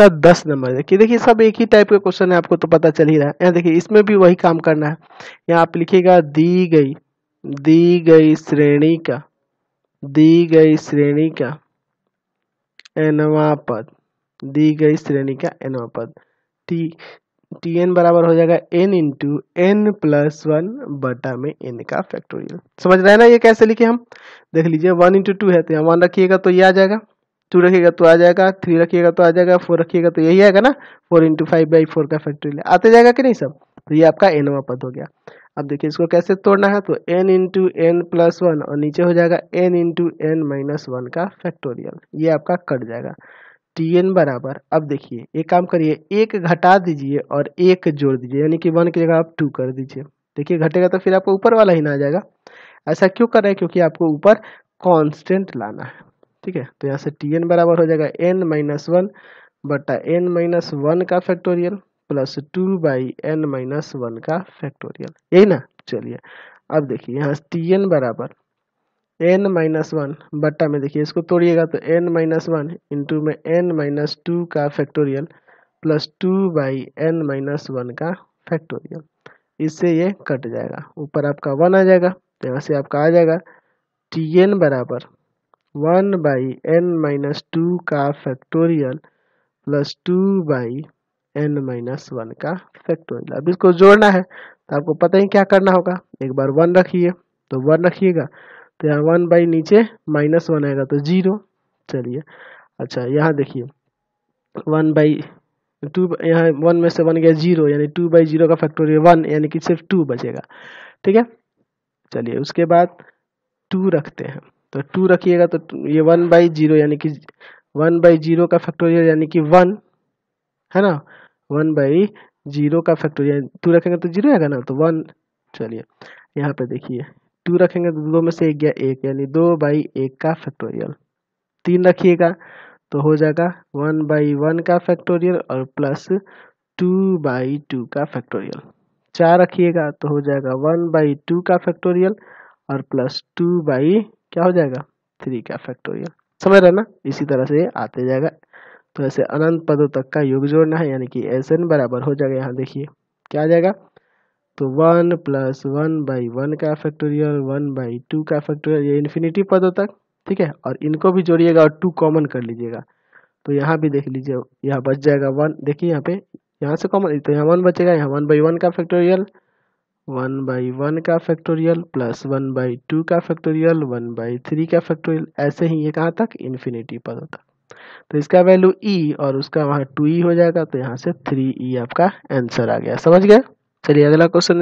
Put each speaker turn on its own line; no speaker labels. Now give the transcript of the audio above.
इसका दस नंबर देखिए देखिए सब एक ही टाइप का क्वेश्चन है आपको तो पता चल ही रहा है यहाँ देखिए इसमें भी वही काम करना है यहाँ आप लिखिएगा दी गई दी गई श्रेणी का दी गई श्रेणी का एनवा पद दी गई श्रेणी का एनवा पद टी टी एन बराबर हो जाएगा N into N plus one बटा में एन का फैक्टोरियल समझ रहे हैं ना ये कैसे लिखे हम देख लीजिए वन इंटू टू है तो यहाँ वन रखिएगा तो ये आ जाएगा टू रखिएगा तो आ जाएगा थ्री रखिएगा तो आ जाएगा फोर रखिएगा तो यही आएगा ना four into five by four का फैक्टोरियल आते जाएगा कि नहीं सब तो ये आपका एनवा पद हो गया अब देखिए इसको कैसे तोड़ना है तो N into N plus one और नीचे हो जाएगा N into N minus one का फैक्टोरियल ये आपका कट जाएगा टी एन बराबर अब देखिए एक काम करिए एक घटा दीजिए और एक जोड़ दीजिए यानी कि वन की जगह आप टू कर दीजिए देखिए घटेगा तो फिर आपको ऊपर वाला ही ना आ जाएगा ऐसा क्यों कर रहे हैं क्योंकि आपको ऊपर कॉन्स्टेंट लाना है ठीक है तो यहाँ से टी एन बराबर हो जाएगा एन माइनस वन बटा एन माइनस वन का factorial plus two by N minus one का फैक्टोरियल यही ना चलिए अब देखिए यहाँ टी एन बराबर एन माइनस वन बट्टा में देखिए इसको तोड़िएगा तो एन माइनस वन इंटू में एन माइनस टू का factorial plus two by N minus one का फैक्टोरियल इससे ये कट जाएगा ऊपर आपका वन आ जाएगा तो यहाँ से आपका आ जाएगा टी एन बराबर one by N minus two का factorial plus two by N minus one का फैक्टोरियल अब इसको जोड़ना है तो आपको पता ही क्या करना होगा एक बार वन रखिए तो वन रखिएगा तो यहाँ वन बाई नीचे माइनस वन आएगा तो जीरो चलिए अच्छा यहाँ देखिए वन बाई टू यहाँ वन में से वन गया जीरो यानी टू बाई जीरो का फैक्टोरियल वन यानी कि सिर्फ टू बचेगा ठीक है चलिए उसके बाद टू रखते हैं तो टू रखिएगा तो ये वन बाई जीरो यानी कि वन बाई जीरो का फैक्टोरियल यानी कि वन है ना वन बाई जीरो का फैक्टोरियल टू रखेंगे तो जीरो आएगा ना तो वन चलिए यहाँ पे देखिए टू रखेंगे तो दो में से एक गया एक यानी दो बाई एक का फैक्टोरियल तीन रखिएगा तो हो जाएगा वन बाई वन का फैक्टोरियल और प्लस टू बाई टू का फैक्टोरियल चार रखिएगा तो हो जाएगा वन बाई टू का फैक्टोरियल और प्लस टू बाई क्या हो जाएगा थ्री का फैक्टोरियल समझ रहे ना इसी तरह से आते जाएगा तो ऐसे अनंत पदों तक का योग जोड़ना है यानी कि एस एन बराबर हो जाएगा यहाँ देखिए क्या आ जाएगा तो one plus one by one का फैक्टोरियल वन बाई टू का फैक्टोरियल ये इन्फिनिटी पदों तक ठीक है और इनको भी जोड़िएगा और टू कॉमन कर लीजिएगा तो यहाँ भी देख लीजिए यहाँ बच जाएगा वन देखिए यहाँ पे यहाँ से कॉमन तो यहाँ वन बचेगा यहाँ वन बाई वन का फैक्टोरियल वन बाई वन का factorial plus one by two का फैक्टोरियल वन बाई थ्री का फैक्टोरियल ऐसे ही ये कहाँ तक इन्फिनिटी पद तक तो इसका वैल्यू ई e और उसका वहाँ टू ई e हो जाएगा तो यहाँ से थ्री ई e आपका आंसर आ गया समझ गए चलिए अगला क्वेश्चन